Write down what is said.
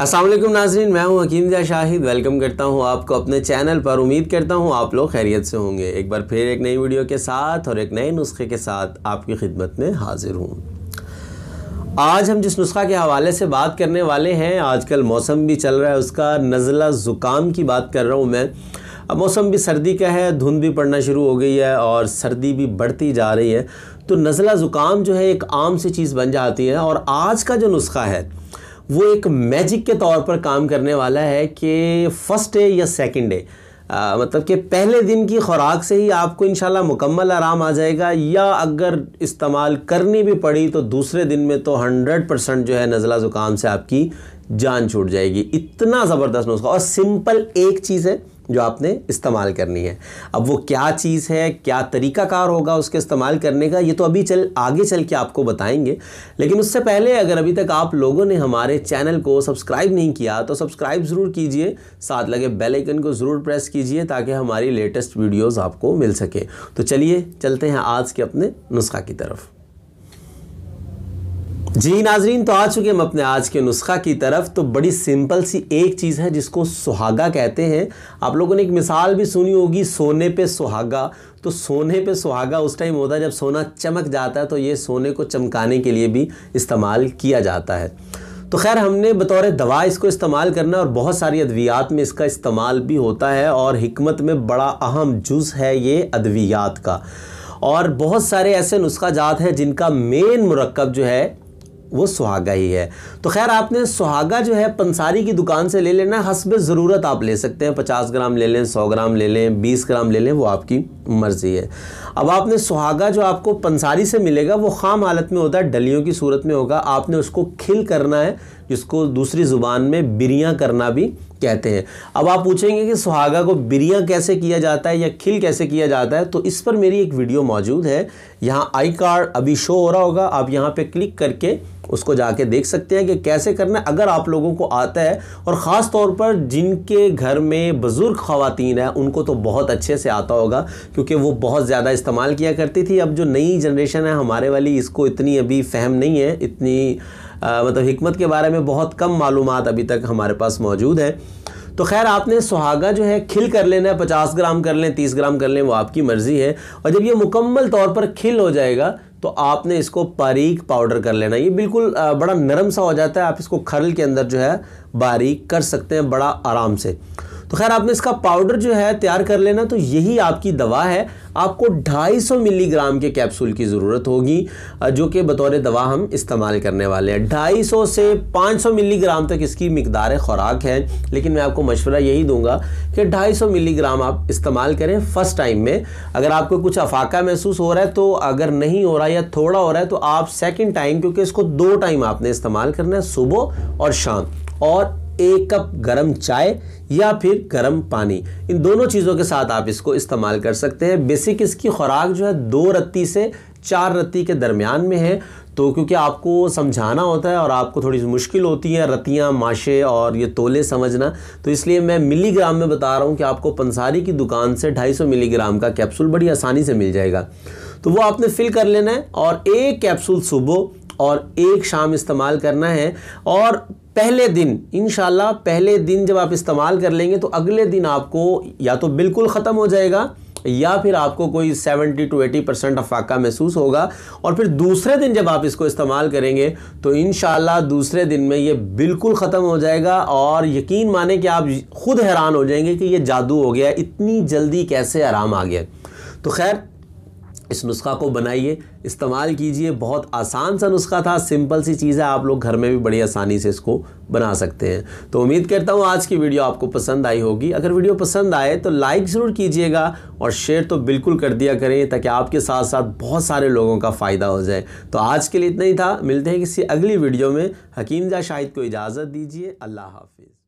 असलम नाजरीन मैं हूँ हकीम जा शाहिद वेलकम करता हूँ आपको अपने चैनल पर उम्मीद करता हूँ आप लोग खैरियत से होंगे एक बार फिर एक नई वीडियो के साथ और एक नए नुस्खे के साथ आपकी खिदमत में हाजिर हूँ आज हम जिस नुस्खा के हवाले से बात करने वाले हैं आजकल मौसम भी चल रहा है उसका नज़ला ज़ुकाम की बात कर रहा हूँ मैं अब मौसम भी सर्दी का है धुंध भी पड़ना शुरू हो गई है और सर्दी भी बढ़ती जा रही है तो नज़ला ज़ुकाम जो है एक आम सी चीज़ बन जाती है और आज का जो नुस्खा है वो एक मैजिक के तौर पर काम करने वाला है कि फ़र्स्ट डे या सेकेंड डे आ, मतलब कि पहले दिन की खुराक से ही आपको इन मुकम्मल आराम आ जाएगा या अगर इस्तेमाल करनी भी पड़ी तो दूसरे दिन में तो हंड्रेड परसेंट जो है नज़ला ज़ुकाम से आपकी जान छूट जाएगी इतना ज़बरदस्त नुस्खा और सिंपल एक चीज़ है जो आपने इस्तेमाल करनी है अब वो क्या चीज़ है क्या तरीकाकार होगा उसके इस्तेमाल करने का ये तो अभी चल आगे चल के आपको बताएंगे लेकिन उससे पहले अगर अभी तक आप लोगों ने हमारे चैनल को सब्सक्राइब नहीं किया तो सब्सक्राइब ज़रूर कीजिए साथ लगे बेल आइकन को ज़रूर प्रेस कीजिए ताकि हमारी लेटेस्ट वीडियोज़ आपको मिल सके तो चलिए चलते हैं आज के अपने नुस्खा की तरफ जी नाजरीन तो आ चुके हम अपने आज के नुस्खा की तरफ तो बड़ी सिंपल सी एक चीज़ है जिसको सुहागा कहते हैं आप लोगों ने एक मिसाल भी सुनी होगी सोने पे सुहागा तो सोने पे सुहागा उस टाइम होता है जब सोना चमक जाता है तो ये सोने को चमकाने के लिए भी इस्तेमाल किया जाता है तो खैर हमने बतौर दवा इसको इस्तेमाल करना और बहुत सारी अद्वियात में इसका इस्तेमाल भी होता है और हमत में बड़ा अहम जुज़ है ये अद्वियात का और बहुत सारे ऐसे नुस्खा जात हैं जिनका मेन मरकब जो है वो सुहागा ही है तो खैर आपने सुहागा जो है पंसारी की दुकान से ले लेना हसब ज़रूरत आप ले सकते हैं पचास ग्राम ले लें सौ ग्राम ले लें बीस ग्राम ले लें वो आपकी मर्ज़ी है अब आपने सुहागा जो आपको पंसारी से मिलेगा वो खाम हालत में होता है डलियों की सूरत में होगा आपने उसको खिल करना है जिसको दूसरी ज़ुबान में बिरिया करना भी कहते हैं अब आप पूछेंगे कि सुहागा को बिरिया कैसे किया जाता है या खिल कैसे किया जाता है तो इस पर मेरी एक वीडियो मौजूद है यहाँ आई कार्ड अभी शो हो रहा होगा आप यहाँ पे क्लिक करके उसको जाके देख सकते हैं कि कैसे करना है अगर आप लोगों को आता है और ख़ास तौर पर जिनके घर में बुज़ुर्ग ख़वातीन हैं उनको तो बहुत अच्छे से आता होगा क्योंकि वो बहुत ज़्यादा इस्तेमाल किया करती थी अब जो नई जनरेशन है हमारे वाली इसको इतनी अभी फहम नहीं है इतनी मतलब हमत के बारे में बहुत कम मालूम अभी तक हमारे पास मौजूद है तो खैर आपने सुहागा जो है खिल कर लेना है पचास ग्राम कर लें तीस ग्राम कर लें वो आपकी मर्ज़ी है और जब ये मुकम्मल तौर पर खिल हो जाएगा तो आपने इसको बारीक पाउडर कर लेना ये बिल्कुल बड़ा नरम सा हो जाता है आप इसको खरल के अंदर जो है बारीक कर सकते हैं बड़ा आराम से तो खैर आपने इसका पाउडर जो है तैयार कर लेना तो यही आपकी दवा है आपको 250 मिलीग्राम के कैप्सूल की ज़रूरत होगी जो कि बतौर दवा हम इस्तेमाल करने वाले हैं 250 से 500 मिलीग्राम तक इसकी मकदार ख़ुराक है लेकिन मैं आपको मशवरा यही दूंगा कि 250 मिलीग्राम आप इस्तेमाल करें फ़र्स्ट टाइम में अगर आपको कुछ अफाका महसूस हो रहा है तो अगर नहीं हो रहा या थोड़ा हो रहा है तो आप सेकेंड टाइम क्योंकि इसको दो टाइम आपने इस्तेमाल करना है सुबह और शाम और एक कप गरम चाय या फिर गरम पानी इन दोनों चीज़ों के साथ आप इसको इस्तेमाल कर सकते हैं बेसिक इसकी खुराक जो है दो रत्ती से चार रत्ती के दरमियान में है तो क्योंकि आपको समझाना होता है और आपको थोड़ी मुश्किल होती है रतियाँ माशे और ये तोले समझना तो इसलिए मैं मिलीग्राम में बता रहा हूँ कि आपको पंसारी की दुकान से 250 मिलीग्राम का कैप्सूल बड़ी आसानी से मिल जाएगा तो वो आपने फिल कर लेना है और एक कैप्सूल सुबह और एक शाम इस्तेमाल करना है और पहले दिन इन पहले दिन जब आप इस्तेमाल कर लेंगे तो अगले दिन आपको या तो बिल्कुल ख़त्म हो जाएगा या फिर आपको कोई 70 टू 80 परसेंट अफाका महसूस होगा और फिर दूसरे दिन जब आप इसको इस्तेमाल करेंगे तो इन दूसरे दिन में ये बिल्कुल ख़त्म हो जाएगा और यकीन माने कि आप ख़ुद हैरान हो जाएंगे कि ये जादू हो गया इतनी जल्दी कैसे आराम आ गया तो खैर इस नुस्खा को बनाइए इस्तेमाल कीजिए बहुत आसान सा नुस्खा था सिंपल सी चीज़ है आप लोग घर में भी बड़ी आसानी से इसको बना सकते हैं तो उम्मीद करता हूँ आज की वीडियो आपको पसंद आई होगी अगर वीडियो पसंद आए तो लाइक ज़रूर कीजिएगा और शेयर तो बिल्कुल कर दिया करें ताकि आपके साथ साथ बहुत सारे लोगों का फ़ायदा हो जाए तो आज के लिए इतना ही था मिलते हैं किसी अगली वीडियो में हकीम जा शाहिद को इजाज़त दीजिए अल्लाह हाफिज़